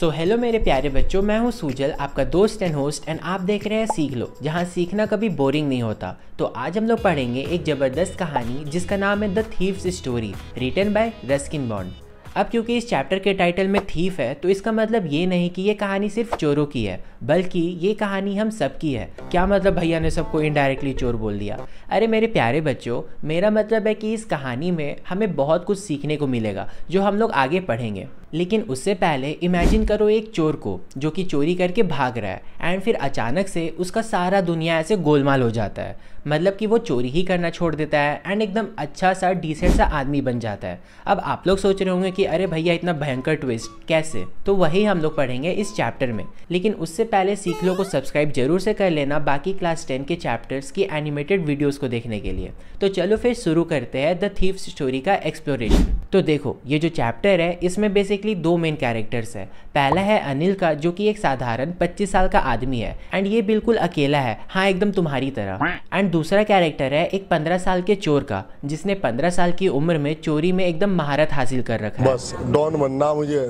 So hello मेरे प्यारे बच्चों मैं हूँ सूजल आपका दोस्त एंड होस्ट एंड आप देख रहे हैं सीख लो जहाँ सीखना कभी बोरिंग नहीं होता तो आज हम लोग पढ़ेंगे एक ज़बरदस्त कहानी जिसका नाम है the thief's story written by Ruskin Bond अब क्योंकि इस चैप्टर के टाइटल में थीफ है तो इसका मतलब ये नहीं कि ये कहानी सिर्फ चोरों की है बल्कि ये कहानी हम सब की है क्या मतलब भैया ने सबको इनडायरेक्टली चोर बोल दिया अरे मेरे प्यारे बच्चों मेरा मतलब है कि इस कहानी में हमें बहुत कुछ सीखने को मिलेगा जो हम लोग आगे पढ़ेंगे लेकिन उससे पहले इमेजिन करो एक चोर को जो कि चोरी करके भाग रहा है एंड फिर अचानक से उसका सारा दुनिया ऐसे गोलमाल हो जाता है मतलब कि वो चोरी ही करना छोड़ देता है एंड एकदम अच्छा सा डिसेंट सा आदमी बन जाता है अब आप लोग सोच रहे होंगे कि अरे भैया इतना भयंकर ट्विस्ट कैसे तो वही हम लोग पढ़ेंगे इस चैप्टर में लेकिन उससे पहले सीख लो को सब्सक्राइब जरूर से कर लेना बाकी क्लास टेन के चैप्टर्स की एनिमेटेड वीडियोज़ को देखने के लिए तो चलो फिर शुरू करते हैं द थीफ स्टोरी का एक्सप्लोरेशन तो देखो ये जो चैप्टर है इसमें बेसिकली दो मेन कैरेक्टर्स है पहला है अनिल का जो कि एक साधारण 25 साल का आदमी है एंड ये बिल्कुल अकेला है हाँ एकदम तुम्हारी तरह एंड दूसरा कैरेक्टर है एक 15 साल के चोर का जिसने 15 साल की उम्र में चोरी में एकदम महारत हासिल कर रखा है बस डॉन बनना मुझे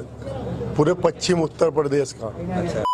पूरे पश्चिम उत्तर प्रदेश का अच्छा।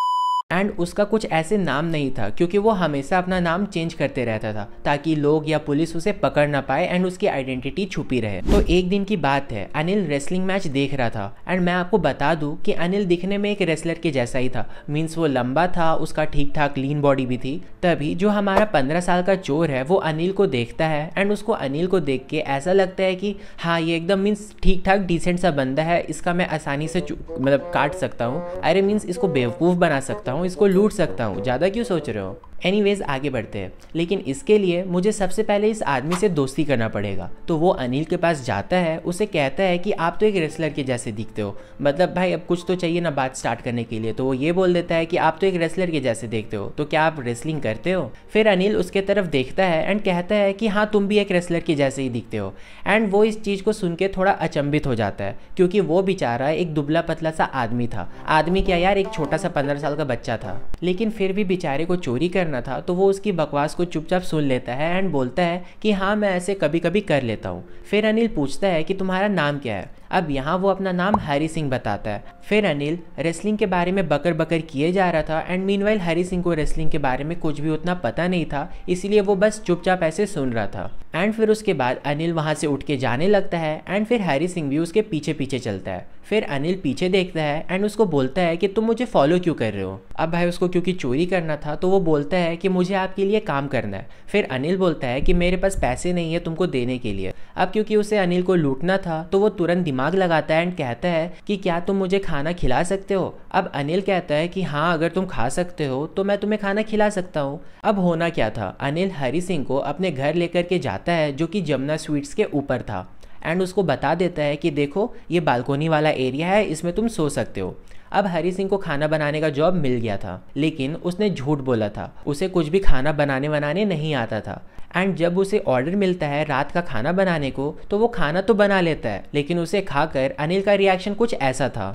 एंड उसका कुछ ऐसे नाम नहीं था क्योंकि वो हमेशा अपना नाम चेंज करते रहता था ताकि लोग या पुलिस उसे पकड़ ना पाए एंड उसकी आइडेंटिटी छुपी रहे तो एक दिन की बात है अनिल रेसलिंग मैच देख रहा था एंड मैं आपको बता दूं कि अनिल दिखने में एक रेसलर के जैसा ही था मीन्स वो लंबा था उसका ठीक ठाक लीन बॉडी भी थी तभी जो हमारा पंद्रह साल का चोर है वो अनिल को देखता है एंड उसको अनिल को देख के ऐसा लगता है कि हाँ ये एकदम मीन्स ठीक ठाक डिसेंट सा बंदा है इसका मैं आसानी से मतलब काट सकता हूँ अरे मीन्स इसको बेवकूफ़ बना सकता हूँ इसको लूट सकता हूँ ज़्यादा क्यों सोच रहे हो एनीवेज आगे बढ़ते हैं लेकिन इसके लिए मुझे सबसे पहले इस आदमी से दोस्ती करना पड़ेगा तो वो अनिल के पास जाता है उसे कहता है कि आप तो एक रेसलर के जैसे दिखते हो मतलब भाई अब कुछ तो चाहिए ना बात स्टार्ट करने के लिए तो वो ये बोल देता है कि आप तो एक रेसलर के जैसे देखते हो तो क्या आप रेसलिंग करते हो फिर अनिल उसके तरफ देखता है एंड कहता है कि हाँ तुम भी एक रेसलर के जैसे ही दिखते हो एंड वो इस चीज़ को सुन के थोड़ा अचंभित हो जाता है क्योंकि वो बेचारा एक दुबला पतला सा आदमी था आदमी क्या यार एक छोटा सा पंद्रह साल का बच्चा था लेकिन फिर भी बेचारे को चोरी करना करना था तो वो उसकी बकवास को चुपचाप सुन लेता है एंड बोलता है कि हाँ मैं ऐसे कभी कभी कर लेता हूँ फिर अनिल पूछता है कि तुम्हारा नाम क्या है अब यहाँ वो अपना नाम हरी सिंह बताता है फिर अनिल रेसलिंग के बारे में बकर बकर किए जा रहा था एंड मीनवाइल हरी सिंह को रेसलिंग के बारे में कुछ भी उतना पता नहीं था इसीलिए वो बस चुपचाप ऐसे सुन रहा था एंड फिर उसके बाद अनिल वहाँ से उठ के जाने लगता है एंड फिर हैरी सिंह भी उसके पीछे पीछे चलता है फिर अनिल पीछे देखता है एंड उसको बोलता है कि तुम मुझे फॉलो क्यों कर रहे हो अब भाई उसको क्योंकि चोरी करना था तो वो बोलता है कि मुझे आपके लिए काम करना है फिर अनिल बोलता है कि मेरे पास पैसे नहीं है तुमको देने के लिए अब क्योंकि उसे अनिल को लूटना था तो वो तुरंत दिमाग दिमाग लगाता है एंड कहता है कि क्या तुम मुझे खाना खिला सकते हो अब अनिल कहता है कि हाँ अगर तुम खा सकते हो तो मैं तुम्हें खाना खिला सकता हूँ अब होना क्या था अनिल हरी सिंह को अपने घर लेकर के जाता है जो कि जमुना स्वीट्स के ऊपर था एंड उसको बता देता है कि देखो ये बालकोनी वाला एरिया है इसमें तुम सो सकते हो अब हरी सिंह को खाना बनाने का जॉब मिल गया था लेकिन उसने झूठ बोला था उसे कुछ भी खाना बनाने बनाने नहीं आता था एंड जब उसे ऑर्डर मिलता है रात का खाना बनाने को तो वो खाना तो बना लेता है लेकिन उसे खाकर अनिल का रिएक्शन कुछ ऐसा था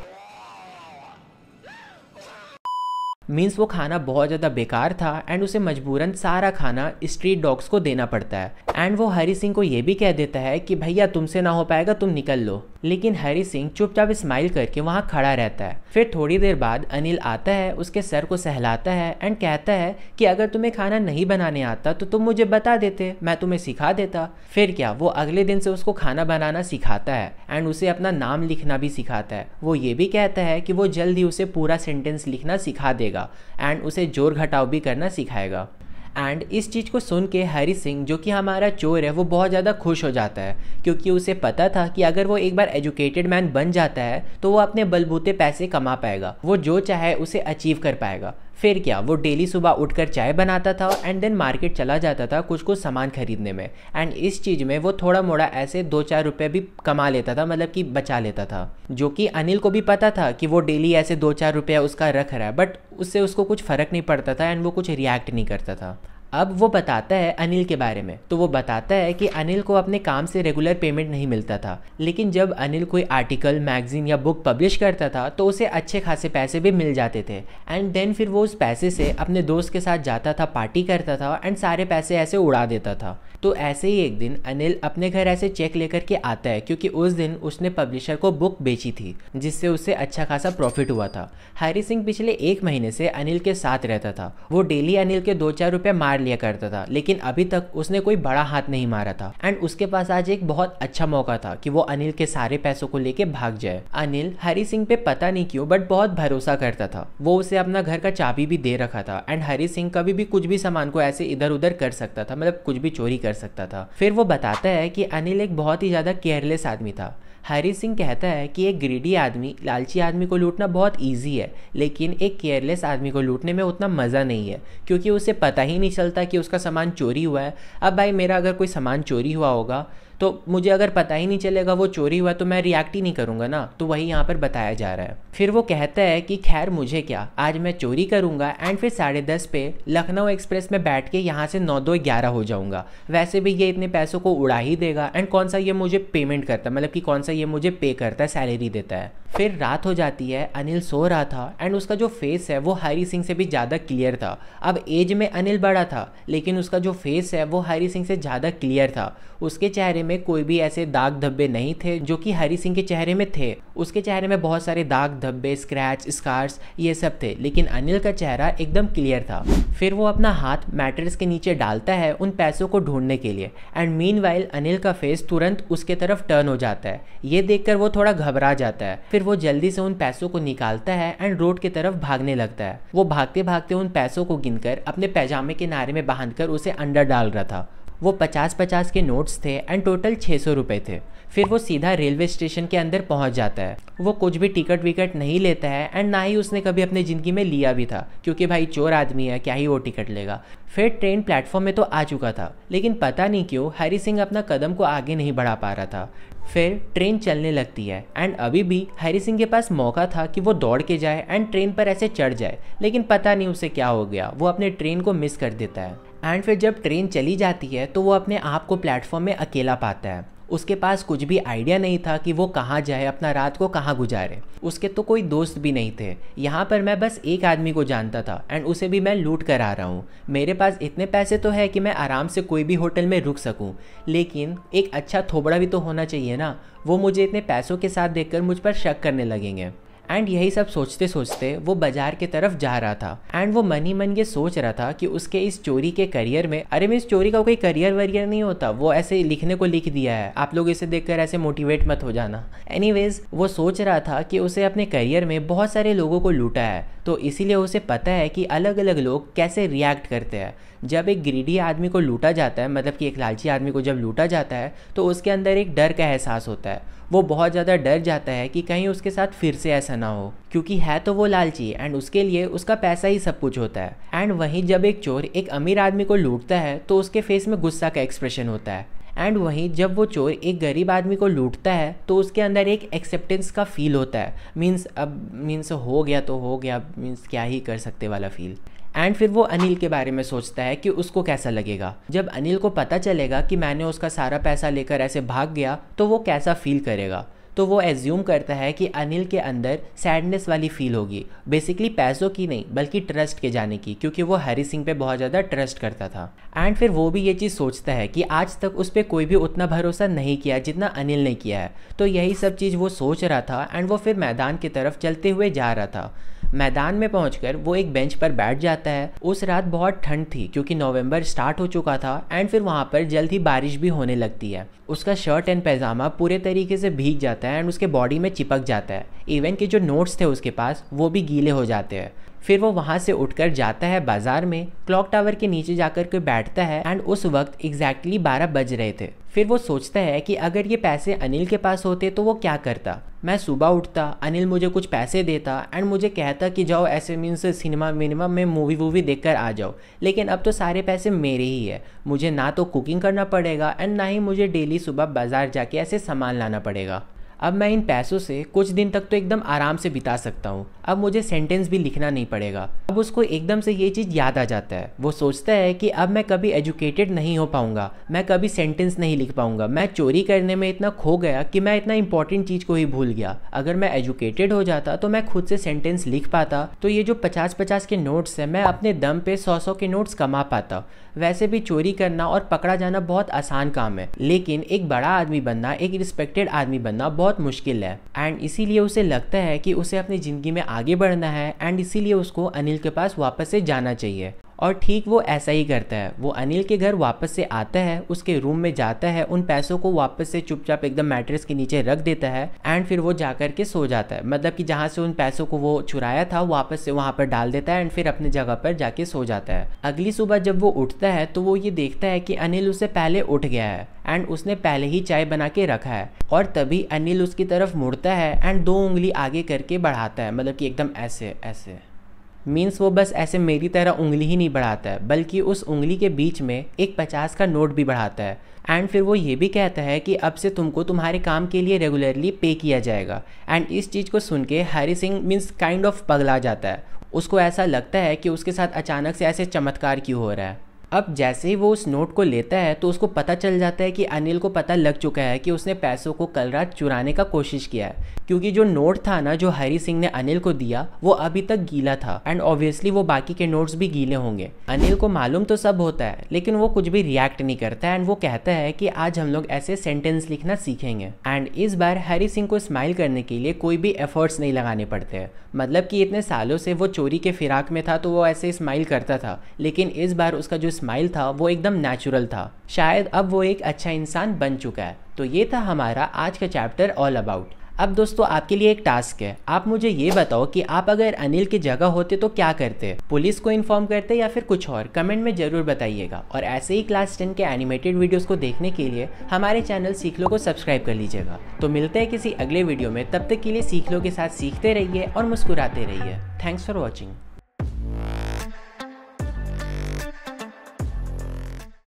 मीन्स वो खाना बहुत ज़्यादा बेकार था एंड उसे मजबूरन सारा खाना स्ट्रीट डॉग्स को देना पड़ता है एंड वो हरी सिंह को ये भी कह देता है कि भैया तुमसे ना हो पाएगा तुम निकल लो लेकिन हरी सिंह चुपचाप स्माइल करके वहाँ खड़ा रहता है फिर थोड़ी देर बाद अनिल आता है उसके सर को सहलाता है एंड कहता है कि अगर तुम्हें खाना नहीं बनाने आता तो तुम मुझे बता देते मैं तुम्हें सिखा देता फिर क्या वो अगले दिन से उसको खाना बनाना सिखाता है एंड उसे अपना नाम लिखना भी सिखाता है वो ये भी कहता है कि वो जल्द ही उसे पूरा सेंटेंस लिखना सिखा देगा एंड उसे जोर घटाव भी करना सिखाएगा एंड इस चीज़ को सुन के हरी सिंह जो कि हमारा चोर है वो बहुत ज़्यादा खुश हो जाता है क्योंकि उसे पता था कि अगर वो एक बार एजुकेटेड मैन बन जाता है तो वो अपने बलबूते पैसे कमा पाएगा वो जो चाहे उसे अचीव कर पाएगा फिर क्या वो डेली सुबह उठकर चाय बनाता था एंड देन मार्केट चला जाता था कुछ कुछ सामान खरीदने में एंड इस चीज़ में वो थोड़ा मोड़ा ऐसे दो चार रुपये भी कमा लेता था मतलब कि बचा लेता था जो कि अनिल को भी पता था कि वो डेली ऐसे दो चार रुपया उसका रख रहा है बट उससे उसको कुछ फ़र्क नहीं पड़ता था एंड वो कुछ रिएक्ट नहीं करता था अब वो बताता है अनिल के बारे में तो वो बताता है कि अनिल को अपने काम से रेगुलर पेमेंट नहीं मिलता था लेकिन जब अनिल कोई आर्टिकल मैगजीन या बुक पब्लिश करता था तो उसे अच्छे खासे पैसे भी मिल जाते थे एंड देन फिर वो उस पैसे से अपने दोस्त के साथ जाता था पार्टी करता था एंड सारे पैसे ऐसे उड़ा देता था तो ऐसे ही एक दिन अनिल अपने घर ऐसे चेक लेकर के आता है क्योंकि उस दिन उसने पब्लिशर को बुक बेची थी जिससे उसे अच्छा खासा प्रॉफिट हुआ था हरी सिंह पिछले एक महीने से अनिल के साथ रहता था वो डेली अनिल के दो चार रुपये मार मार लिया करता था लेकिन अभी तक उसने कोई बड़ा हाथ नहीं मारा था एंड उसके पास आज एक बहुत अच्छा मौका था कि वो अनिल के सारे पैसों को लेके भाग जाए अनिल हरी सिंह पे पता नहीं क्यों बट बहुत भरोसा करता था वो उसे अपना घर का चाबी भी दे रखा था एंड हरी सिंह कभी भी कुछ भी सामान को ऐसे इधर उधर कर सकता था मतलब कुछ भी चोरी कर सकता था फिर वो बताता है कि अनिल एक बहुत ही ज्यादा केयरलेस आदमी था हरी सिंह कहता है कि एक ग्रीडी आदमी लालची आदमी को लूटना बहुत ईजी है लेकिन एक केयरलेस आदमी को लूटने में उतना मज़ा नहीं है क्योंकि उसे पता ही नहीं चलता कि उसका सामान चोरी हुआ है अब भाई मेरा अगर कोई सामान चोरी हुआ होगा तो मुझे अगर पता ही नहीं चलेगा वो चोरी हुआ तो मैं रिएक्ट ही नहीं करूँगा ना तो वही यहाँ पर बताया जा रहा है फिर वो कहता है कि खैर मुझे क्या आज मैं चोरी करूँगा एंड फिर साढ़े दस पे लखनऊ एक्सप्रेस में बैठ के यहाँ से नौ दो ग्यारह हो जाऊँगा वैसे भी ये इतने पैसों को उड़ा ही देगा एंड कौन सा ये मुझे पेमेंट करता है मतलब कि कौन सा ये मुझे पे करता है सैलरी देता है फिर रात हो जाती है अनिल सो रहा था एंड उसका जो फेस है वो हरी सिंह से भी ज़्यादा क्लियर था अब एज में अनिल बड़ा था लेकिन उसका जो फेस है वो हरी सिंह से ज़्यादा क्लियर था उसके चेहरे में कोई भी ऐसे दाग धब्बे नहीं थे जो कि हरी सिंह के चेहरे में थे उसके चेहरे में बहुत सारे दाग धब्बे स्क्रैच स्कार्स ये सब थे लेकिन अनिल का चेहरा एकदम क्लियर था फिर वो अपना हाथ मैट्रेस के नीचे डालता है उन पैसों को ढूंढने के लिए एंड मीन अनिल का फेस तुरंत उसके तरफ टर्न हो जाता है ये देखकर वो थोड़ा घबरा जाता है फिर वो जल्दी से उन पैसों को निकालता है एंड रोड की तरफ भागने लगता है वो भागते भागते उन पैसों को गिनकर अपने पैजामे के नारे में बांधकर उसे अंडर डाल रहा था वो पचास पचास के नोट्स थे एंड टोटल छः सौ रुपये थे फिर वो सीधा रेलवे स्टेशन के अंदर पहुंच जाता है वो कुछ भी टिकट विकट नहीं लेता है एंड ना ही उसने कभी अपनी ज़िंदगी में लिया भी था क्योंकि भाई चोर आदमी है क्या ही वो टिकट लेगा फिर ट्रेन प्लेटफॉर्म में तो आ चुका था लेकिन पता नहीं क्यों हरी सिंह अपना कदम को आगे नहीं बढ़ा पा रहा था फिर ट्रेन चलने लगती है एंड अभी भी हरी सिंह के पास मौका था कि वो दौड़ के जाए एंड ट्रेन पर ऐसे चढ़ जाए लेकिन पता नहीं उसे क्या हो गया वो अपने ट्रेन को मिस कर देता है एंड फिर जब ट्रेन चली जाती है तो वो अपने आप को प्लेटफॉर्म में अकेला पाता है उसके पास कुछ भी आइडिया नहीं था कि वो कहाँ जाए अपना रात को कहाँ गुजारे उसके तो कोई दोस्त भी नहीं थे यहाँ पर मैं बस एक आदमी को जानता था एंड उसे भी मैं लूट कर आ रहा हूँ मेरे पास इतने पैसे तो है कि मैं आराम से कोई भी होटल में रुक सकूँ लेकिन एक अच्छा थोबड़ा भी तो होना चाहिए ना वो मुझे इतने पैसों के साथ देखकर मुझ पर शक करने लगेंगे एंड यही सब सोचते सोचते वो बाजार के तरफ जा रहा था एंड वो मनी मन ये सोच रहा था कि उसके इस चोरी के करियर में अरे मैं इस चोरी का कोई करियर वरियर नहीं होता वो ऐसे लिखने को लिख दिया है आप लोग इसे देखकर ऐसे मोटिवेट मत हो जाना एनीवेज वो सोच रहा था कि उसे अपने करियर में बहुत सारे लोगों को लूटा है तो इसीलिए उसे पता है कि अलग अलग लोग कैसे रिएक्ट करते हैं जब एक ग्रीडी आदमी को लूटा जाता है मतलब कि एक लालची आदमी को जब लूटा जाता है तो उसके अंदर एक डर का एहसास होता है वो बहुत ज़्यादा डर जाता है कि कहीं उसके साथ फिर से ऐसा ना हो क्योंकि है तो वो लालची एंड उसके लिए उसका पैसा ही सब कुछ होता है एंड वहीं जब एक चोर एक अमीर आदमी को लूटता है तो उसके फेस में गुस्सा का एक्सप्रेशन होता है एंड वहीं जब वो चोर एक गरीब आदमी को लूटता है तो उसके अंदर एक एक्सेप्टेंस का फील होता है मीन्स अब मीन्स हो गया तो हो गया मीन्स क्या ही कर सकते वाला फील एंड फिर वो अनिल के बारे में सोचता है कि उसको कैसा लगेगा जब अनिल को पता चलेगा कि मैंने उसका सारा पैसा लेकर ऐसे भाग गया तो वो कैसा फील करेगा तो वो एज्यूम करता है कि अनिल के अंदर सैडनेस वाली फील होगी बेसिकली पैसों की नहीं बल्कि ट्रस्ट के जाने की क्योंकि वो हरी सिंह पे बहुत ज़्यादा ट्रस्ट करता था एंड फिर वो भी ये चीज़ सोचता है कि आज तक उस पर कोई भी उतना भरोसा नहीं किया जितना अनिल ने किया है तो यही सब चीज़ वो सोच रहा था एंड वो फिर मैदान की तरफ चलते हुए जा रहा था मैदान में पहुँच वो एक बेंच पर बैठ जाता है उस रात बहुत ठंड थी क्योंकि नवंबर स्टार्ट हो चुका था एंड फिर वहाँ पर जल्द ही बारिश भी होने लगती है उसका शर्ट एंड पैजामा पूरे तरीके से भीग जाता है एंड उसके बॉडी में चिपक जाता है इवन के जो नोट्स थे उसके पास वो भी गीले हो जाते हैं फिर वो वहाँ से उठकर जाता है बाजार में क्लॉक टावर के नीचे जाकर के बैठता है एंड उस वक्त एग्जैक्टली बारह बज रहे थे फिर वो सोचता है कि अगर ये पैसे अनिल के पास होते तो वो क्या करता मैं सुबह उठता अनिल मुझे कुछ पैसे देता एंड मुझे कहता कि जाओ ऐसे मीन से सिनेमा विनेमा में मूवी वूवी देख कर आ जाओ लेकिन अब तो सारे पैसे मेरे ही है मुझे ना तो कुकिंग करना पड़ेगा एंड ना ही मुझे डेली सुबह बाज़ार जाके ऐसे सामान लाना पड़ेगा अब मैं इन पैसों से कुछ दिन तक तो एकदम आराम से बिता सकता हूँ अब मुझे सेंटेंस भी लिखना नहीं पड़ेगा अब उसको एकदम से ये चीज़ याद आ जाता है वो सोचता है कि अब मैं कभी एजुकेटेड नहीं हो पाऊँगा मैं कभी सेंटेंस नहीं लिख पाऊँगा मैं चोरी करने में इतना खो गया कि मैं इतना इंपॉर्टेंट चीज़ को ही भूल गया अगर मैं एजुकेटेड हो जाता तो मैं खुद से सेंटेंस लिख पाता तो ये जो पचास पचास के नोट्स हैं मैं अपने दम पे सौ सौ के नोट्स कमा पाता वैसे भी चोरी करना और पकड़ा जाना बहुत आसान काम है लेकिन एक बड़ा आदमी बनना एक रिस्पेक्टेड आदमी बनना बहुत बहुत मुश्किल है एंड इसीलिए उसे लगता है कि उसे अपनी ज़िंदगी में आगे बढ़ना है एंड इसीलिए उसको अनिल के पास वापस से जाना चाहिए और ठीक वो ऐसा ही करता है वो अनिल के घर वापस से आता है उसके रूम में जाता है उन पैसों को वापस से चुपचाप एकदम मैट्रेस के नीचे रख देता है एंड फिर वो जा करके सो जाता है मतलब कि जहाँ से उन पैसों को वो चुराया था वापस से वहाँ पर डाल देता है एंड फिर अपने जगह पर जाके सो जाता है अगली सुबह जब वो उठता है तो वो ये देखता है कि अनिल उससे पहले उठ गया है एंड उसने पहले ही चाय बना के रखा है और तभी अनिल उसकी तरफ मुड़ता है एंड दो उंगली आगे करके बढ़ाता है मतलब कि एकदम ऐसे ऐसे मीन्स वो बस ऐसे मेरी तरह उंगली ही नहीं बढ़ाता है बल्कि उस उंगली के बीच में एक पचास का नोट भी बढ़ाता है एंड फिर वो ये भी कहता है कि अब से तुमको तुम्हारे काम के लिए रेगुलरली पे किया जाएगा एंड इस चीज़ को सुन के Hari Singh means kind of पगला जाता है उसको ऐसा लगता है कि उसके साथ अचानक से ऐसे चमत्कार क्यों हो रहा है अब जैसे ही वो उस नोट को लेता है तो उसको पता चल जाता है कि अनिल को पता लग चुका है कि उसने पैसों को कल रात चुराने का कोशिश किया है क्योंकि जो नोट था ना जो हरी सिंह ने अनिल को दिया वो अभी तक गीला था एंड ऑब्वियसली वो बाकी के नोट्स भी गीले होंगे अनिल को मालूम तो सब होता है लेकिन वो कुछ भी रिएक्ट नहीं करता एंड वो कहता है कि आज हम लोग ऐसे सेंटेंस लिखना सीखेंगे एंड इस बार हरी सिंह को स्माइल करने के लिए कोई भी एफर्ट्स नहीं लगाने पड़ते हैं मतलब कि इतने सालों से वो चोरी के फिराक में था तो वो ऐसे स्माइल करता था लेकिन इस बार उसका जो स्माइल था वो एकदम नेचुरल था शायद अब वो एक अच्छा इंसान बन चुका है तो ये था हमारा आज का चैप्टर ऑल अबाउट अब दोस्तों आपके लिए एक टास्क है आप मुझे ये बताओ कि आप अगर अनिल की जगह होते तो क्या करते पुलिस को इन्फॉर्म करते या फिर कुछ और कमेंट में जरूर बताइएगा और ऐसे ही क्लास टेन के एनिमेटेड वीडियोस को देखने के लिए हमारे चैनल सीख लो को सब्सक्राइब कर लीजिएगा तो मिलते हैं किसी अगले वीडियो में तब तक के लिए सीख लो के साथ सीखते रहिए और मुस्कुराते रहिए थैंक्स फॉर वॉचिंग